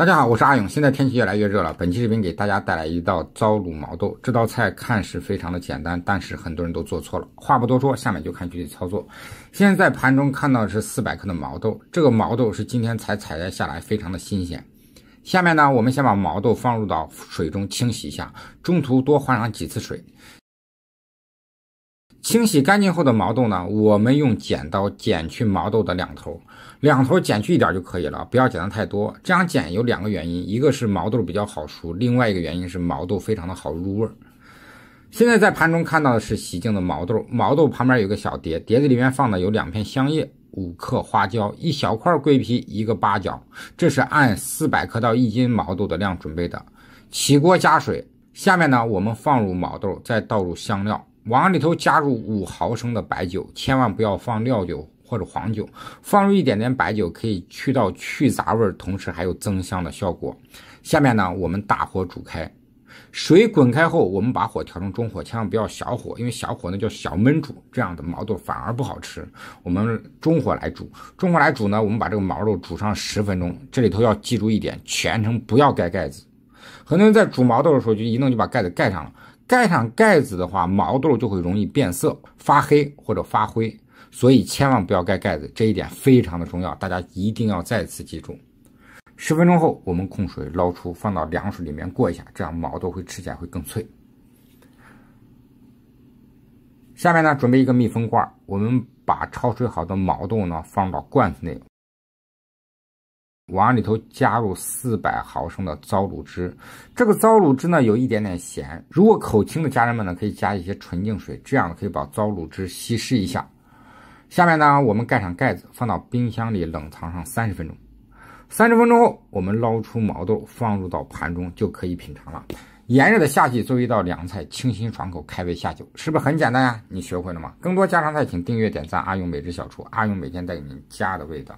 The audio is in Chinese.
大家好，我是阿勇。现在天气越来越热了，本期视频给大家带来一道糟卤毛豆。这道菜看似非常的简单，但是很多人都做错了。话不多说，下面就看具体操作。现在盘中看到的是四百克的毛豆，这个毛豆是今天才采摘下来，非常的新鲜。下面呢，我们先把毛豆放入到水中清洗一下，中途多换上几次水。清洗干净后的毛豆呢？我们用剪刀剪去毛豆的两头，两头剪去一点就可以了，不要剪的太多。这样剪有两个原因，一个是毛豆比较好熟，另外一个原因是毛豆非常的好入味儿。现在在盘中看到的是洗净的毛豆，毛豆旁边有个小碟，碟子里面放的有两片香叶、五克花椒、一小块桂皮、一个八角，这是按四百克到一斤毛豆的量准备的。起锅加水，下面呢我们放入毛豆，再倒入香料。往里头加入五毫升的白酒，千万不要放料酒或者黄酒，放入一点点白酒可以去到去杂味，同时还有增香的效果。下面呢，我们大火煮开，水滚开后，我们把火调成中火，千万不要小火，因为小火呢叫小焖煮，这样的毛豆反而不好吃。我们中火来煮，中火来煮呢，我们把这个毛豆煮上十分钟，这里头要记住一点，全程不要盖盖子。很多人在煮毛豆的时候就一弄就把盖子盖上了。盖上盖子的话，毛豆就会容易变色、发黑或者发灰，所以千万不要盖盖子，这一点非常的重要，大家一定要再次记住。十分钟后，我们控水捞出，放到凉水里面过一下，这样毛豆会吃起来会更脆。下面呢，准备一个密封罐，我们把焯水好的毛豆呢放到罐子内。往里头加入四百毫升的糟卤汁，这个糟卤汁呢有一点点咸，如果口轻的家人们呢可以加一些纯净水，这样可以把糟卤汁稀释一下。下面呢我们盖上盖子，放到冰箱里冷藏上三十分钟。三十分钟后我们捞出毛豆，放入到盘中就可以品尝了。炎热的夏季做一道凉菜，清新爽口，开胃下酒，是不是很简单呀？你学会了吗？更多家常菜请订阅点赞阿勇美食小厨，阿勇每天带给您家的味道。